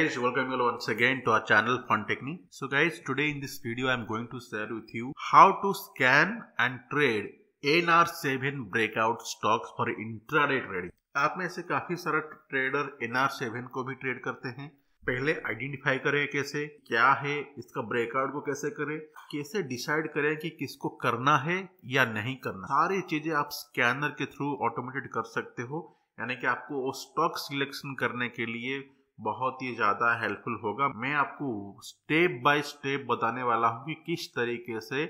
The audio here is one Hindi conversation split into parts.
guys welcome you all once again to our channel fun technique so guys today in this video i am going to share with you how to scan and trade nr7 breakout stocks for intraday trading aap mein se kafi sara trader nr7 ko bhi trade karte hain पहले आइडेंटिफाई करें कैसे क्या है इसका ब्रेकआउट को कैसे करें कैसे डिसाइड करें कि किसको करना है या नहीं करना सारी चीजें आप स्कैनर के थ्रू ऑटोमेटेड कर सकते हो यानी कि आपको वो स्टॉक सिलेक्शन करने के लिए बहुत ही ज़्यादा हेल्पफुल होगा मैं आपको स्टेप बाय स्टेप बताने वाला हूँ कि किस तरीके से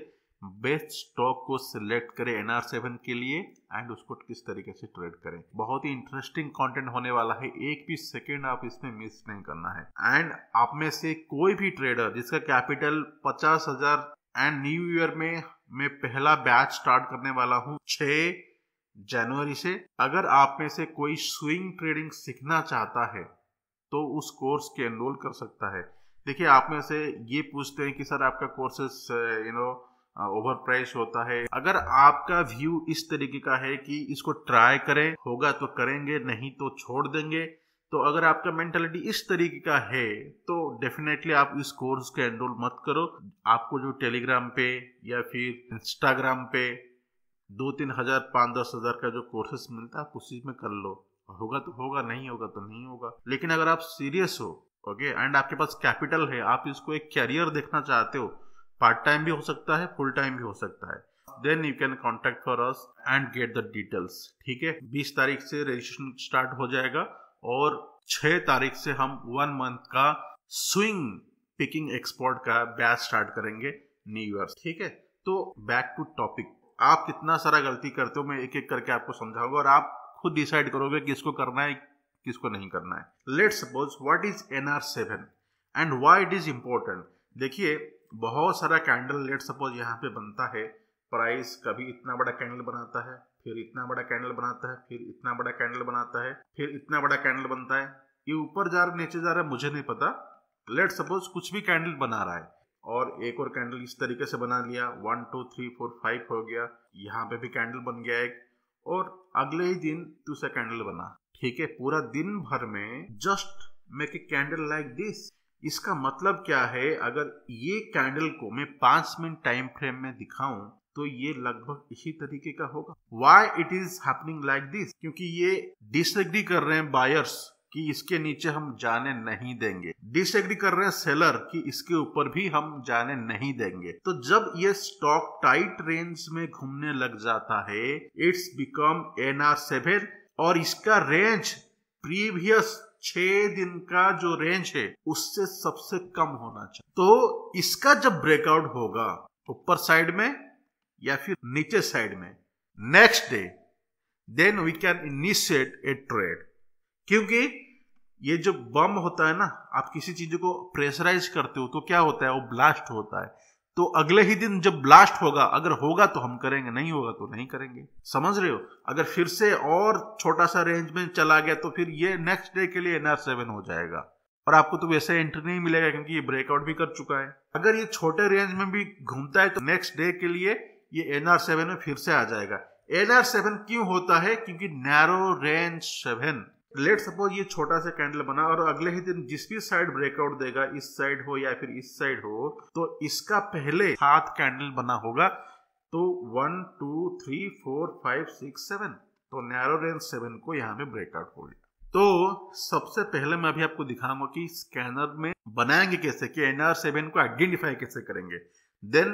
बेस्ट स्टॉक को सिलेक्ट करें एन आर सेवन के लिए एंड उसको किस तरीके से ट्रेड करें बहुत ही इंटरेस्टिंग कंटेंट होने वाला है एक भी सेकेंड आप इसमें मिस नहीं करना है एंड आप में से कोई भी ट्रेडर जिसका कैपिटल पचास हजार एंड न्यू ईयर में मैं पहला बैच स्टार्ट करने वाला हूँ छ जनवरी से अगर आप में से कोई स्विंग ट्रेडिंग सीखना चाहता है तो उस कोर्स के एनरोल कर सकता है देखिए आप में से ये पूछते हैं कि सर आपका courses you know over price होता है अगर आपका व्यू इस तरीके का है कि इसको ट्राई करें होगा तो करेंगे नहीं तो छोड़ देंगे तो अगर आपका मेंटेलिटी इस तरीके का है तो डेफिनेटली आप इस कोर्स के एनरोल मत करो आपको जो टेलीग्राम पे या फिर इंस्टाग्राम पे दो तीन हज़ार पाँच दस हज़ार का जो कोर्सेस मिलता है आप उसी में कर लो होगा तो होगा नहीं होगा तो नहीं होगा लेकिन अगर आप सीरियस हो ओके एंड आपके पास कैपिटल है आप इसको एक कैरियर देखना चाहते हो पार्ट टाइम भी हो सकता है फुल टाइम भी हो सकता है then you can contact for us and get the details ठीक है बीस तारीख से रजिस्ट्रेशन स्टार्ट हो जाएगा और छह तारीख से हम वन मंथ का स्विंग पिकिंग एक्सपोर्ट का बैच स्टार्ट करेंगे न्यू ईयर ठीक है तो बैक टू टॉपिक आप कितना सारा गलती करते हो मैं एक एक करके आपको समझाऊंगा और आप खुद डिसाइड करोगे किसको करना है किसको नहीं करना है let suppose what is N R seven and why it is important देखिए बहुत सारा कैंडल लेट सपोज यहाँ पे बनता है प्राइस कभी इतना बड़ा कैंडल बनाता है फिर इतना बड़ा कैंडल बनाता है फिर इतना बड़ा कैंडल बनाता है फिर इतना बड़ा कैंडल बनता है ये ऊपर जा रहा नीचे जा रहा है मुझे नहीं पता लेट सपोज कुछ भी कैंडल बना रहा है और एक और कैंडल इस तरीके से बना लिया one two three four five हो गया यहाँ पे भी कैंडल बन गया एक और अगले ही दिन दूसरा कैंडल बना ठीक है पूरा दिन भर में just make a candle like this इसका मतलब क्या है अगर ये कैंडल को मैं पांच मिनट टाइम फ्रेम में दिखाऊं तो ये लगभग इसी तरीके का होगा why it is happening like this क्योंकि ये डिसएग्री कर रहे हैं बायर्स कि इसके नीचे हम जाने नहीं देंगे डिसएग्री कर रहे हैं सेलर कि इसके ऊपर भी हम जाने नहीं देंगे तो जब ये स्टॉक टाइट रेंज में घूमने लग जाता है it's become N R seven और इसका रेंज प्रीवियस छह दिन का जो रेंज है उससे सबसे कम होना चाहिए तो इसका जब ब्रेकआउट होगा ऊपर साइड में या फिर नीचे साइड में next day then we can initiate a trade क्योंकि ये जो बम होता है ना आप किसी चीज को प्रेशराइज करते हो तो क्या होता है वो ब्लास्ट होता है तो अगले ही दिन जब ब्लास्ट होगा अगर होगा तो हम करेंगे नहीं होगा तो नहीं करेंगे समझ रहे हो अगर फिर से और छोटा सा रेंज में चला गया तो फिर ये नेक्स्ट डे के लिए एनआर सेवन हो जाएगा और आपको तो वैसे एंट्री नहीं मिलेगा क्योंकि ये ब्रेकआउट भी कर चुका है अगर ये छोटे रेंज में भी घूमता है तो नेक्स्ट डे के लिए ये एनआर सेवन में फिर से आ जाएगा एनआर सेवन क्यों होता है क्योंकि narrow range seven let suppose ये छोटा सा कैंडल बना और अगले ही दिन जिस भी साइड ब्रेकआउट देगा इस साइड हो या फिर इस साइड हो तो इसका पहले सात कैंडल बना होगा तो one two three four five six seven तो नैरो रेंज सेवन को यहाँ में ब्रेकआउट हो गया तो सबसे पहले मैं अभी आपको दिखाऊंगा कि स्कैनर में बनाएंगे कैसे कि एनआर सेवन को आइडेंटिफाई कैसे करेंगे देन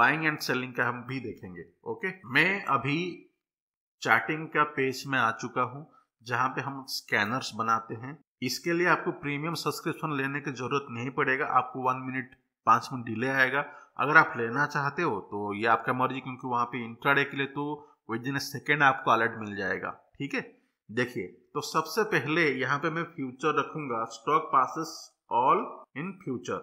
बाइंग एंड सेलिंग का हम भी देखेंगे ओके मैं अभी चार्टिंग का पेज में आ चुका हूं जहाँ पे हम स्कैनर्स बनाते हैं इसके लिए आपको प्रीमियम सब्सक्रिप्शन लेने की जरूरत नहीं पड़ेगा आपको वन मिनट पाँच मिनट डिले आएगा अगर आप लेना चाहते हो तो ये आपका मर्जी क्योंकि वहाँ पे इंट्राडे के लिए तो विद इन सेकेंड आपको अलर्ट मिल जाएगा ठीक है देखिए तो सबसे पहले यहाँ पे मैं फ्यूचर रखूंगा स्टॉक पासिस ऑल इन फ्यूचर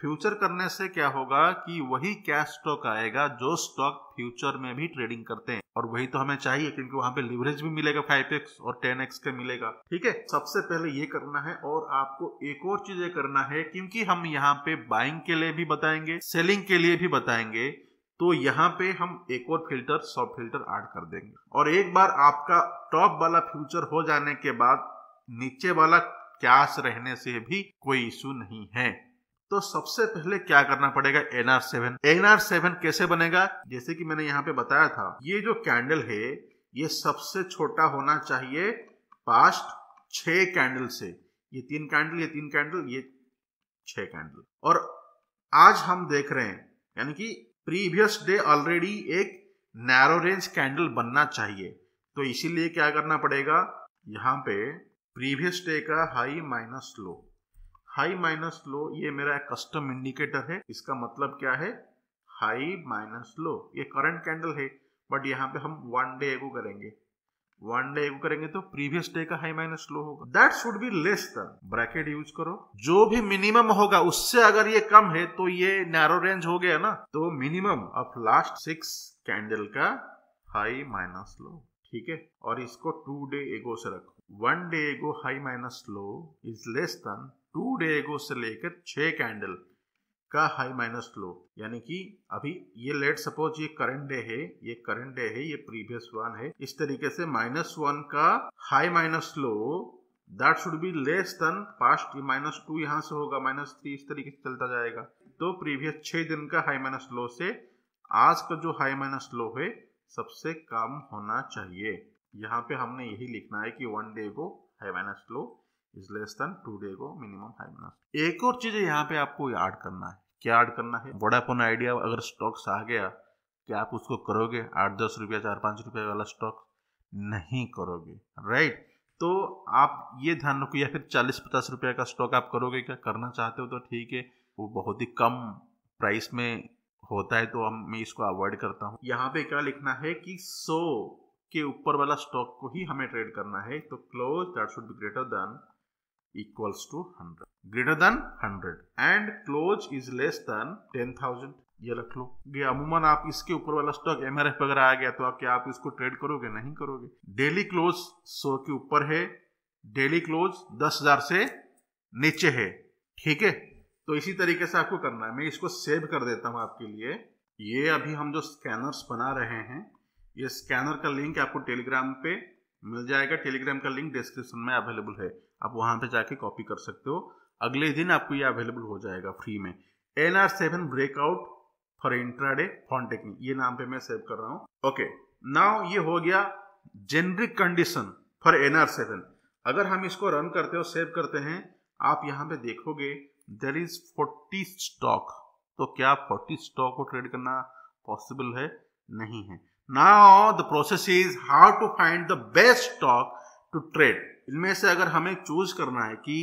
फ्यूचर करने से क्या होगा कि वही कैश स्टॉक आएगा जो स्टॉक फ्यूचर में भी ट्रेडिंग करते हैं और वही तो हमें चाहिए क्योंकि वहां पे लिवरेज भी मिलेगा फाइव एक्स और टेन एक्स का मिलेगा ठीक है सबसे पहले ये करना है और आपको एक और चीज ये करना है क्योंकि हम यहाँ पे बाइंग के लिए भी बताएंगे सेलिंग के लिए भी बताएंगे तो यहाँ पे हम एक और फिल्टर सब फिल्टर ऐड कर देंगे और एक बार आपका टॉप वाला फ्यूचर हो जाने के बाद नीचे वाला कैश रहने से भी कोई इशू नहीं है तो सबसे पहले क्या करना पड़ेगा एनआर सेवन एनआर सेवन कैसे बनेगा जैसे कि मैंने यहाँ पे बताया था ये जो कैंडल है ये सबसे छोटा होना चाहिए पास्ट छ कैंडल से ये तीन कैंडल ये तीन कैंडल ये छह कैंडल और आज हम देख रहे हैं यानी कि प्रीवियस डे ऑलरेडी एक नैरो रेंज कैंडल बनना चाहिए तो इसीलिए क्या करना पड़ेगा यहाँ पे प्रीवियस डे का high minus low high minus low ये मेरा कस्टम इंडिकेटर है इसका मतलब क्या है हाई माइनस लो ये करंट कैंडल है बट यहाँ पे हम वन डे एगो करेंगे वन डे एगो करेंगे तो प्रीवियस डे का हाई माइनस लो होगा that should be less than bracket use करो जो भी मिनिमम होगा उससे अगर ये कम है तो ये नैरो रेंज हो गया ना तो minimum of last six candle का हाई माइनस लो ठीक है और इसको टू डे एगो से रखो one day ago high minus low is less than two day ago से लेकर छः कैंडल का हाई माइनस लो यानी कि अभी ये लेट सपोज ये करंट डे है ये करंट डे है ये प्रीवियस वन है इस तरीके से माइनस वन का high minus low that should be less than past minus two यहाँ से होगा माइनस थ्री इस तरीके से चलता जाएगा तो प्रीवियस छः दिन का हाई माइनस लो से आज का जो हाई माइनस लो है सबसे कम होना चाहिए यहाँ पे हमने यही लिखना है कि वन डे को high minus low is less than two day को मिनिमम फाइव मिनट एक और चीज यहाँ पे आपको ऐड करना है क्या ऐड करना है बड़ा अपन आइडिया अगर स्टॉक्स आ गया क्या आप उसको करोगे आठ दस रुपया चार पाँच रुपये वाला स्टॉक नहीं करोगे राइट तो आप ये ध्यान रखो या फिर चालीस पचास रुपये का स्टॉक आप करोगे क्या करना चाहते हो तो ठीक है वो बहुत ही कम प्राइस में होता है तो हम मैं इसको अवॉइड करता हूँ यहाँ पे क्या लिखना है कि सौ के ऊपर वाला स्टॉक को ही हमें ट्रेड करना है तो close that should be greater than equals to 100 greater than 100 and close is less than 10000 ये रख लो ये अमूमन आप इसके ऊपर वाला स्टॉक एम वगैरह आ गया तो आप क्या आप इसको ट्रेड करोगे नहीं करोगे डेली क्लोज सौ के ऊपर है डेली क्लोज दस हजार से नीचे है ठीक है तो इसी तरीके से आपको करना है मैं इसको सेव कर देता हूं आपके लिए ये अभी हम जो स्कैनर्स बना रहे हैं ये स्कैनर का लिंक आपको टेलीग्राम पे मिल जाएगा टेलीग्राम का लिंक डिस्क्रिप्शन में अवेलेबल है आप वहां पे जाके कॉपी कर सकते हो अगले दिन आपको ये अवेलेबल हो जाएगा फ्री में N R seven breakout for intraday font technique ये नाम पे मैं सेव कर रहा हूँ ओके नाउ ये हो गया generic condition for N R seven अगर हम इसको रन करते हो सेव करते हैं आप यहाँ पे देखोगे देर इज फोर्टी स्टॉक तो क्या फोर्टी स्टॉक को ट्रेड करना पॉसिबल है नहीं है now the process is how to find the best stock to trade इनमें से अगर हमें चूज करना है कि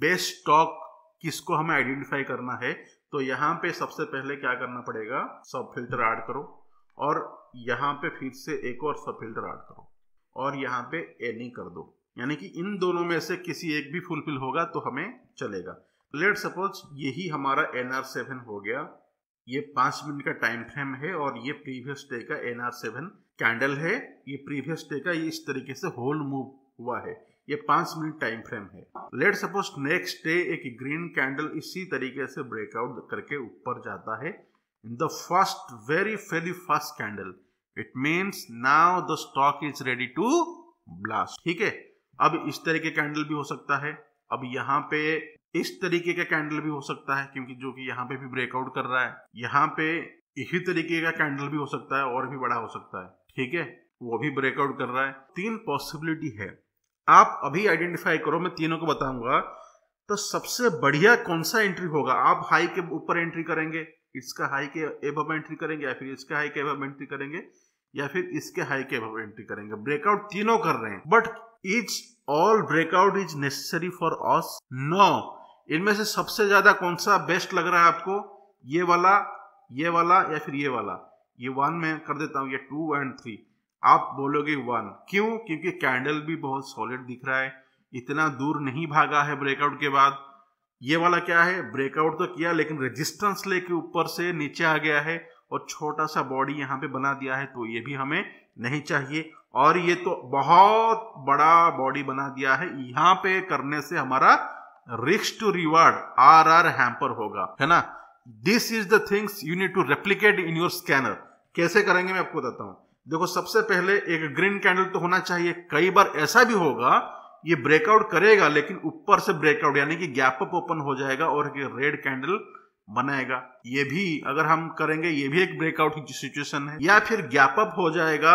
बेस्ट स्टॉक किसको हमें आइडेंटिफाई करना है तो यहाँ पे सबसे पहले क्या करना पड़ेगा सब फिल्टर ऐड करो और यहाँ पे फिर से एक और सब फिल्टर ऐड करो और यहाँ पे एनी कर दो यानी कि इन दोनों में से किसी एक भी फुलफिल होगा तो हमें चलेगा लेट सपोज यही हमारा एन आर सेवन हो गया ये पांच मिनट का टाइम फ्रेम है और ये प्रीवियस डे का एन आर सेवन कैंडल है ये प्रीवियस डे का ये इस तरीके से होल मूव हुआ है ये पांच मिनट टाइम फ्रेम है लेट सपोज नेक्स्ट डे एक ग्रीन कैंडल इसी तरीके से ब्रेकआउट करके ऊपर जाता है in the first very very first candle it means now the stock is ready to blast ठीक है अब इस तरीके कैंडल भी हो सकता है अब यहाँ पे इस तरीके का कैंडल भी हो सकता है क्योंकि जो कि यहाँ पे भी ब्रेकआउट कर रहा है यहाँ पे इसी तरीके का कैंडल भी हो सकता है और भी बड़ा हो सकता है ठीक है वो भी ब्रेकआउट कर रहा है तीन पॉसिबिलिटी है आप अभी आइडेंटिफाई करो मैं तीनों को बताऊंगा तो सबसे बढ़िया कौन सा एंट्री होगा आप हाई के ऊपर एंट्री करेंगे इसका हाई के एबव एंट्री करेंगे या फिर इसके हाई के एबव एंट्री करेंगे या फिर इसके हाई के एबव एंट्री करेंगे ब्रेकआउट तीनों कर रहे हैं but is all breakout is necessary for us no इनमें से सबसे ज्यादा कौन सा बेस्ट लग रहा है आपको ये वाला ये वाला या फिर ये वाला ये वन में कर देता हूं ये टू एंड थ्री आप बोलोगे वन क्यों क्योंकि कैंडल भी बहुत सॉलिड दिख रहा है इतना दूर नहीं भागा है ब्रेकआउट के बाद ये वाला क्या है ब्रेकआउट तो किया लेकिन रेजिस्टेंस लेके ऊपर से नीचे आ गया है और छोटा सा बॉडी यहाँ पे बना दिया है तो ये भी हमें नहीं चाहिए और ये तो बहुत बड़ा बॉडी बना दिया है यहाँ पे करने से हमारा रिक्स to reward R R hamper होगा है ना this is the things you need to replicate in your scanner कैसे करेंगे मैं आपको बताता हूँ देखो सबसे पहले एक ग्रीन कैंडल तो होना चाहिए कई बार ऐसा भी होगा ये ब्रेकआउट करेगा लेकिन ऊपर से ब्रेकआउट यानी कि गैप अप ओपन हो जाएगा और एक रेड कैंडल बनाएगा ये भी अगर हम करेंगे ये भी एक ब्रेकआउट की सिचुएशन है या फिर गैप अप हो जाएगा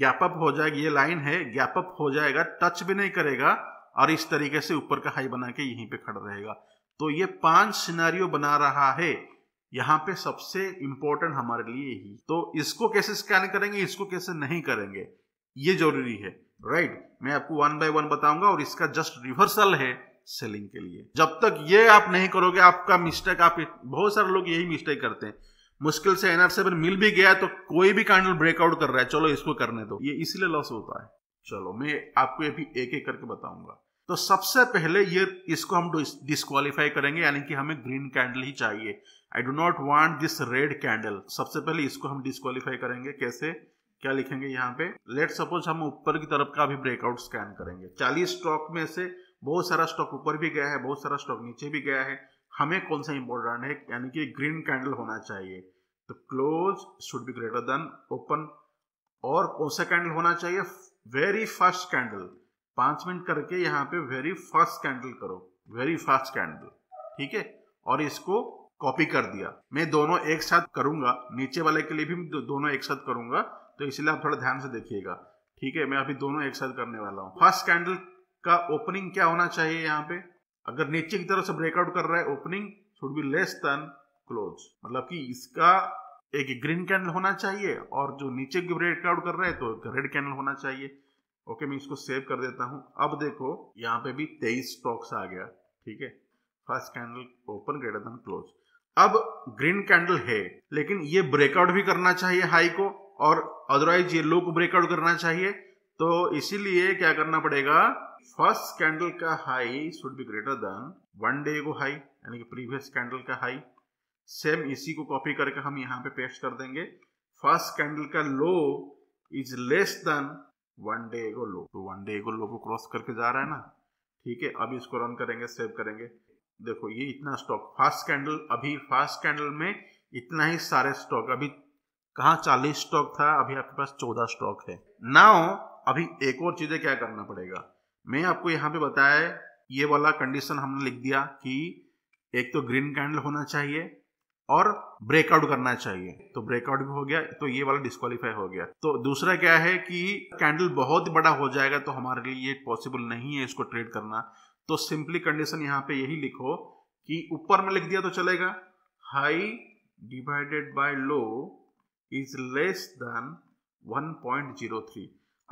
गैप अप हो जाएगा ये लाइन है गैप अप हो जाएगा टच भी नहीं करेगा और इस तरीके से ऊपर का हाई बना के यहीं पे खड़ा रहेगा तो ये पांच सिनारियो बना रहा है यहाँ पे सबसे इम्पोर्टेंट हमारे लिए ही तो इसको कैसे स्कैन करेंगे इसको कैसे नहीं करेंगे ये जरूरी है राइट right? मैं आपको वन बाय वन बताऊंगा और इसका जस्ट रिवर्सल है सेलिंग के लिए जब तक ये आप नहीं करोगे आपका मिस्टेक आप बहुत सारे लोग यही मिस्टेक करते हैं मुश्किल से एनआर सेवन मिल भी गया तो कोई भी कैंडल ब्रेकआउट कर रहा है चलो इसको करने दो ये इसीलिए लॉस होता है चलो मैं आपको ये भी एक एक करके बताऊंगा तो सबसे पहले ये इसको हम डिस्कालीफाई करेंगे यानी कि हमें ग्रीन कैंडल ही चाहिए I do not want this red candle सबसे पहले इसको हम डिस्कालीफाई करेंगे कैसे क्या लिखेंगे यहाँ पे लेट सपोज हम ऊपर की तरफ का भी ब्रेकआउट स्कैन करेंगे चालीस स्टॉक में से बहुत सारा स्टॉक ऊपर भी गया है बहुत सारा स्टॉक नीचे भी गया है हमें कौन सा इंपॉर्टेंट है यानी कि ग्रीन कैंडल होना चाहिए तो close should be greater than open और कौन सा कैंडल होना चाहिए वेरी फास्ट कैंडल पांच मिनट करके यहाँ पे वेरी फास्ट कैंडल करो वेरी फास्ट कैंडल ठीक है और इसको कॉपी कर दिया मैं दोनों एक साथ करूंगा नीचे वाले के लिए भी दोनों एक साथ करूंगा तो इसलिए आप थोड़ा ध्यान से देखिएगा ठीक है मैं अभी दोनों एक साथ करने वाला हूँ फर्स्ट कैंडल का ओपनिंग क्या होना चाहिए यहाँ पे अगर नीचे की तरफ से ब्रेकआउट कर रहा है opening should be less than close मतलब कि इसका एक ग्रीन कैंडल होना चाहिए और जो नीचे की ब्रेकआउट कर रहा है तो रेड कैंडल होना चाहिए ओके मैं इसको सेव कर देता हूँ अब देखो यहाँ पे भी तेईस स्टॉक्स आ गया ठीक है first candle open greater than close अब ग्रीन कैंडल है लेकिन ये ब्रेकआउट भी करना चाहिए हाई को और अदरवाइज ये लो को ब्रेकआउट करना चाहिए तो इसीलिए क्या करना पड़ेगा फर्स्ट कैंडल का high should be greater than one day को हाई यानी कि प्रीवियस कैंडल का हाई सेम इसी को कॉपी करके हम यहां पे पेस्ट कर देंगे फर्स्ट कैंडल का low is less than one day को लो तो वन डे को लो को क्रॉस करके जा रहा है ना ठीक है अब इसको रन करेंगे सेव करेंगे देखो ये इतना स्टॉक फास्ट कैंडल अभी फास्ट कैंडल में इतना ही सारे स्टॉक अभी कहा चालीस स्टॉक था अभी आपके पास चौदह स्टॉक है नाउ अभी एक और चीजें क्या करना पड़ेगा मैं आपको यहाँ पे बताया ये वाला कंडीशन हमने लिख दिया कि एक तो ग्रीन कैंडल होना चाहिए और ब्रेकआउट करना चाहिए तो ब्रेकआउट भी हो गया तो ये वाला डिस्कालीफाई हो गया तो दूसरा क्या है कि कैंडल बहुत बड़ा हो जाएगा तो हमारे लिए ये पॉसिबल नहीं है इसको ट्रेड करना तो सिंपली कंडीशन यहां पे यही लिखो कि ऊपर में लिख दिया तो चलेगा high divided by low is less than 1.03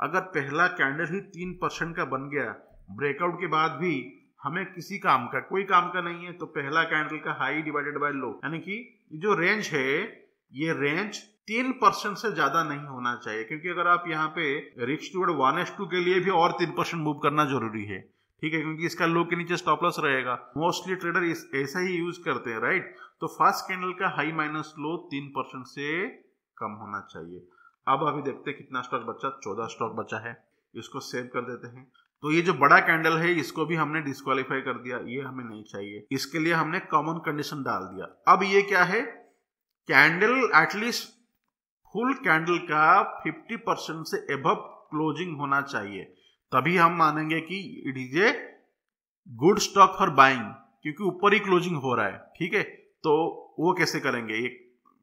अगर पहला कैंडल ही तीन परसेंट का बन गया ब्रेकआउट के बाद भी हमें किसी काम का कोई काम का नहीं है तो पहला कैंडल का हाई डिवाइडेड बाय लो यानी कि जो रेंज है ये रेंज तीन परसेंट से ज्यादा नहीं होना चाहिए क्योंकि अगर आप यहाँ पे रिक्स टूवर्ड वन एस टू के लिए भी और तीन परसेंट मूव करना जरूरी है ठीक है क्योंकि इसका लो के नीचे स्टॉप लॉस रहेगा मोस्टली ट्रेडर इस, ऐसा ही यूज करते हैं राइट तो फर्स्ट कैंडल का हाई माइनस लो तीन परसेंट से कम होना चाहिए अब अभी देखते हैं कितना स्टॉक बचा चौदह स्टॉक बचा है इसको सेव कर देते हैं तो ये जो बड़ा कैंडल है इसको भी हमने डिस्कालीफाई कर दिया ये हमें नहीं चाहिए इसके लिए हमने कॉमन कंडीशन डाल दिया अब ये क्या है कैंडल एटलीस्ट फुल कैंडल का 50 परसेंट से अब क्लोजिंग होना चाहिए तभी हम मानेंगे कि it is a good stock for buying क्योंकि ऊपर ही क्लोजिंग हो रहा है ठीक है तो वो कैसे करेंगे ये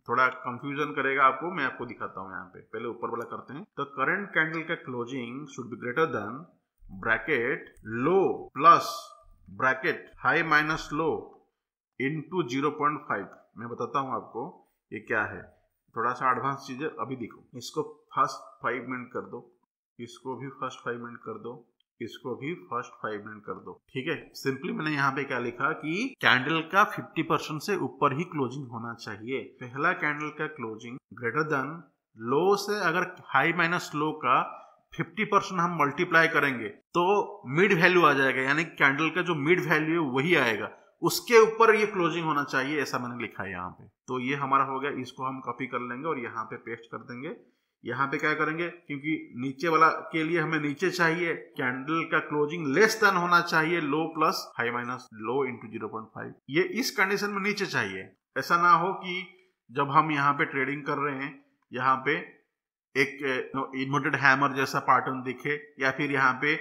थोड़ा कंफ्यूजन करेगा आपको मैं आपको दिखाता हूं यहाँ पे पहले ऊपर वाला करते हैं तो करंट कैंडल का closing should be greater than bracket low plus bracket high minus low into zero point five मैं बताता हूं आपको ये क्या है थोड़ा सा एडवांस चीज है अभी देखो इसको फर्स्ट फाइव मिनट कर दो इसको भी फर्स्ट फाइव मिनट कर दो इसको भी फर्स्ट फाइव मिनट कर दो ठीक है सिंपली मैंने यहाँ पे क्या लिखा कि कैंडल का 50 परसेंट से ऊपर ही क्लोजिंग होना चाहिए पहला कैंडल का क्लोजिंग ग्रेटर देन लो से अगर हाई माइनस लो का 50 परसेंट हम मल्टीप्लाई करेंगे तो मिड वैल्यू आ जाएगा यानी कैंडल का जो मिड वैल्यू है वही आएगा उसके ऊपर ये क्लोजिंग होना चाहिए ऐसा मैंने लिखा है यहाँ पे तो ये हमारा हो गया इसको हम कॉपी कर लेंगे और यहाँ पे पेस्ट कर देंगे यहाँ पे क्या करेंगे क्योंकि नीचे वाला के लिए हमें नीचे चाहिए कैंडल का क्लोजिंग लेस देन होना चाहिए low plus high minus low into zero point five ये इस कंडीशन में नीचे चाहिए ऐसा ना हो कि जब हम यहाँ पे ट्रेडिंग कर रहे हैं यहाँ पे एक इन्वर्टेड हैमर जैसा पैटर्न दिखे या फिर यहाँ पे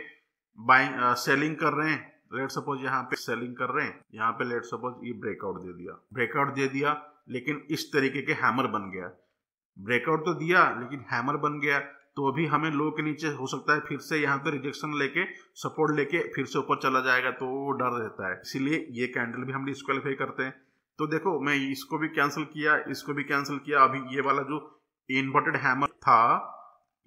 बाइंग सेलिंग कर रहे हैं लेट सपोज यहाँ पे सेलिंग कर रहे हैं यहाँ पे लेट सपोज ये ब्रेकआउट दे दिया ब्रेकआउट दे दिया लेकिन इस तरीके के हैमर बन गया ब्रेकआउट तो दिया लेकिन हैमर बन गया तो अभी हमें लो के नीचे हो सकता है फिर से यहाँ पे रिजेक्शन लेके सपोर्ट लेके फिर से ऊपर चला जाएगा तो वो डर रहता है इसीलिए ये कैंडल भी हम डिस्कालीफाई करते हैं तो देखो मैं इसको भी कैंसिल किया इसको भी कैंसिल किया अभी ये वाला जो इन्वर्टेड हैमर था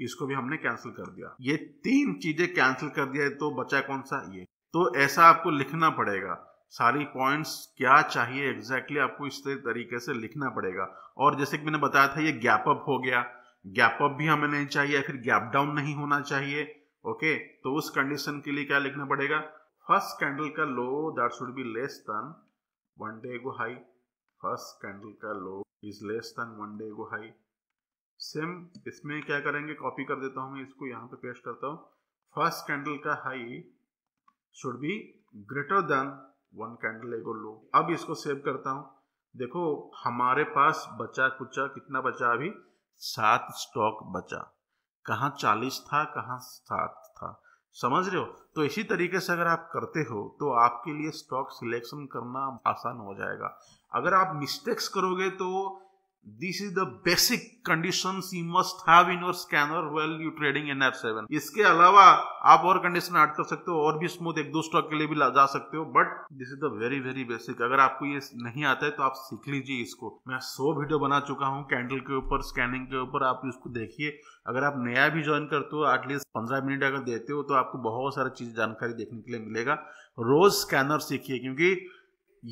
इसको भी हमने कैंसिल कर दिया ये तीन चीजें कैंसिल कर दिया तो बचा कौन सा ये तो ऐसा आपको लिखना पड़ेगा सारी पॉइंट्स क्या चाहिए एग्जैक्टली exactly आपको इस तरीके से लिखना पड़ेगा और जैसे कि मैंने बताया था ये गैप अप हो गया गैप अप भी हमें नहीं चाहिए फिर गैप डाउन नहीं होना चाहिए ओके तो उस कंडीशन के लिए क्या लिखना पड़ेगा फर्स्ट कैंडल का low that should be less than one day ago high first candle का low is less than one day ago high same इसमें क्या करेंगे कॉपी कर देता हूं मैं इसको यहां पे पेस्ट करता हूं फर्स्ट कैंडल का high should be greater than one candle ago low अब इसको सेव करता हूँ देखो हमारे पास बचा कुचा कितना बचा अभी सात स्टॉक बचा कहाँ चालीस था कहाँ सात था समझ रहे हो तो इसी तरीके से अगर आप करते हो तो आपके लिए स्टॉक सिलेक्शन करना आसान हो जाएगा अगर आप मिस्टेक्स करोगे तो this is the basic condition you must have in your scanner well you trading N R seven इसके अलावा आप और कंडीशन ऐड कर सकते हो और भी स्मूथ एक दो स्टॉक के लिए भी जा सकते हो but this is the very very basic अगर आपको ये नहीं आता है तो आप सीख लीजिए इसको मैं सो वीडियो बना चुका हूँ कैंडल के ऊपर स्कैनिंग के ऊपर आप इसको देखिए अगर आप नया भी ज्वाइन करते हो एटलीस्ट पंद्रह मिनट अगर देते हो तो आपको बहुत सारा चीज जानकारी देखने के लिए मिलेगा रोज स्कैनर सीखिए क्योंकि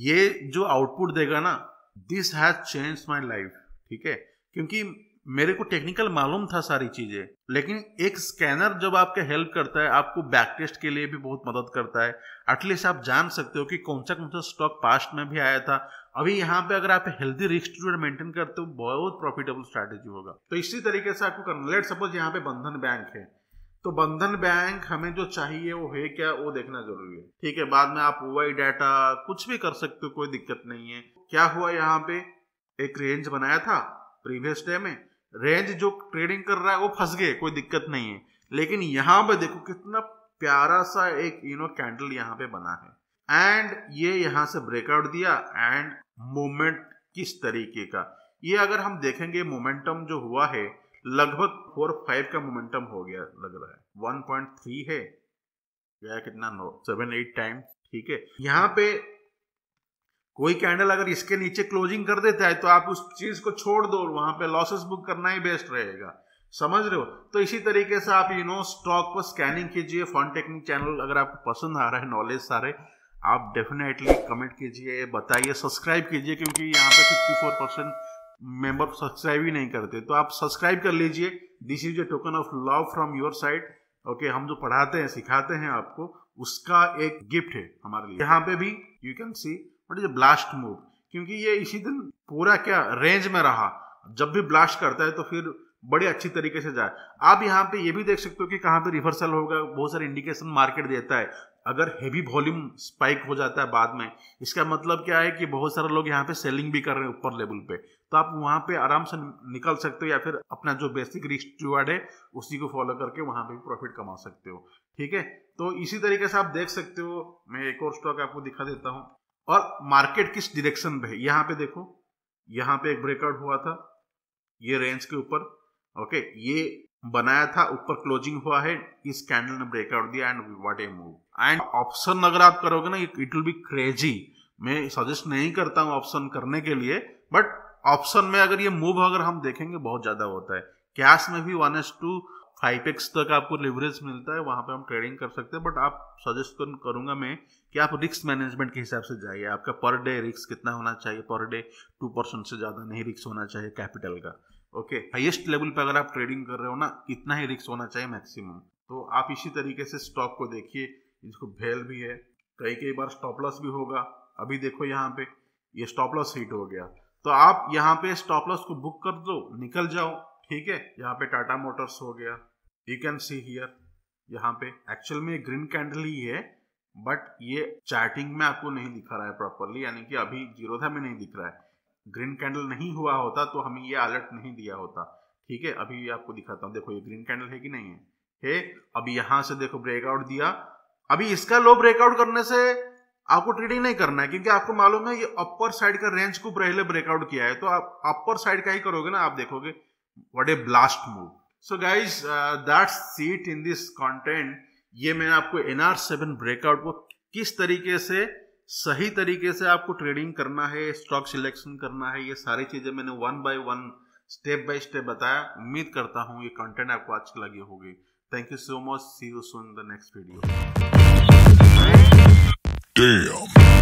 ये जो आउटपुट देगा ना this has change my life ठीक है क्योंकि मेरे को टेक्निकल मालूम था सारी चीजें लेकिन एक स्कैनर जब आपके हेल्प करता है आपको बैक टेस्ट के लिए भी बहुत मदद करता है एटलीस्ट आप जान सकते हो कि कौन सा कौन सा स्टॉक पास्ट में भी आया था अभी यहाँ पे अगर आप हेल्दी रिस्क टू मेंटेन करते हो बहुत प्रॉफिटेबल स्ट्रैटेजी होगा तो इसी तरीके से आपको करना लेट सपोज यहाँ पे बंधन बैंक है तो बंधन बैंक हमें जो चाहिए वो है क्या वो देखना जरूरी है ठीक है बाद में आप वाई डाटा कुछ भी कर सकते हो कोई दिक्कत नहीं है क्या हुआ यहाँ पे एक रेंज बनाया था प्रीवियस डे में रेंज जो ट्रेडिंग कर रहा है वो फंस गए कोई दिक्कत नहीं है लेकिन यहाँ पे देखो कितना प्यारा सा एक यू नो कैंडल यहाँ पे बना है एंड ये यहाँ से ब्रेकआउट दिया एंड मोमेंट किस तरीके का ये अगर हम देखेंगे मोमेंटम जो हुआ है लगभग फोर फाइव का मोमेंटम हो गया लग रहा है वन पॉइंट थ्री है या कितना नो सेवन एट टाइम ठीक है यहाँ पे कोई कैंडल अगर इसके नीचे क्लोजिंग कर देता है तो आप उस चीज को छोड़ दो वहां पे लॉसेस बुक करना ही बेस्ट रहेगा समझ रहे हो तो इसी तरीके से आप यू नो स्टॉक को स्कैनिंग कीजिए फॉन टेक्निक चैनल अगर आपको पसंद आ रहा है नॉलेज सारे आप डेफिनेटली कमेंट कीजिए बताइए सब्सक्राइब कीजिए क्योंकि यहाँ पे fifty four percent member subscribe ही नहीं करते तो आप सब्सक्राइब कर लीजिए this is a token of love from your side okay हम जो पढ़ाते हैं सिखाते हैं आपको उसका एक गिफ्ट है हमारे लिए यहाँ पे भी you can see what is blast move क्योंकि ये इसी दिन पूरा क्या रेंज में रहा जब भी ब्लास्ट करता है तो फिर बड़ी अच्छी तरीके से जाए आप यहाँ पे ये भी देख सकते हो कि कहाँ पे रिवर्सल होगा बहुत सारे इंडिकेशन मार्केट देता है अगर हैवी वॉल्यूम स्पाइक हो जाता है बाद में इसका मतलब क्या है कि बहुत सारे लोग यहाँ पे सेलिंग भी कर रहे हैं ऊपर लेवल पे तो आप वहाँ पे आराम से निकल सकते हो या फिर अपना जो बेसिक रिस्क रिवार्ड है उसी को फॉलो करके वहाँ पे प्रॉफिट कमा सकते हो ठीक है तो इसी तरीके से आप देख सकते हो मैं एक और स्टॉक आपको दिखा देता हूँ और मार्केट किस डिरेक्शन में है यहां पे देखो यहां पे एक ब्रेकआउट हुआ था ये रेंज के ऊपर ओके ये बनाया था ऊपर क्लोजिंग हुआ है इस कैंडल ने ब्रेकआउट दिया and what a move and option अगर आप करोगे ना इट विल बी क्रेजी मैं सजेस्ट नहीं करता हूं ऑप्शन करने के लिए बट ऑप्शन में अगर ये मूव अगर हम देखेंगे बहुत ज्यादा होता है कैश में भी one is to five X तक आपको लिवरेज मिलता है वहां पे हम ट्रेडिंग कर सकते हैं बट आप सजेस्ट करूंगा मैं कि आप रिस्क मैनेजमेंट के हिसाब से जाइए आपका पर डे रिस्क कितना होना चाहिए पर डे टू परसेंट से ज़्यादा नहीं रिस्क होना चाहिए कैपिटल का ओके हाइएस्ट लेवल पे अगर आप ट्रेडिंग कर रहे हो ना इतना ही रिस्क होना चाहिए मैक्सिमम तो आप इसी तरीके से स्टॉक को देखिए इसको भेल भी है कई कई बार स्टॉप लॉस भी होगा अभी देखो यहाँ पे ये स्टॉप लॉस हिट हो गया तो आप यहाँ पे स्टॉप लॉस को बुक कर दो निकल जाओ ठीक है यहाँ पे टाटा मोटर्स हो गया यू कैन सी हियर यहाँ पे एक्चुअल में ग्रीन कैंडल ही है बट ये चैटिंग में आपको नहीं दिखा रहा है प्रॉपरली यानी कि अभी जीरो था में नहीं दिख रहा है ग्रीन कैंडल नहीं हुआ होता तो हमें ये अलर्ट नहीं दिया होता ठीक है अभी आपको दिखाता हूँ देखो ये ग्रीन कैंडल है कि नहीं है हे अभी यहां से देखो ब्रेकआउट दिया अभी इसका लो ब्रेकआउट करने से आपको ट्रेडिंग नहीं करना है क्योंकि आपको मालूम है ये अपर साइड का रेंज को पहले ब्रेकआउट किया है तो आप अपर साइड का ही करोगे ना आप देखोगे what a blast move so guys that's it in this content ये मैंने आपको एनआर सेवन ब्रेकआउट को किस तरीके से सही तरीके से आपको ट्रेडिंग करना है स्टॉक सिलेक्शन करना है ये सारी चीज़ें मैंने one by one step by step बताया उम्मीद करता हूँ ये कंटेंट आपको अच्छी लगी होगी thank you so much see you so in the next video Damn.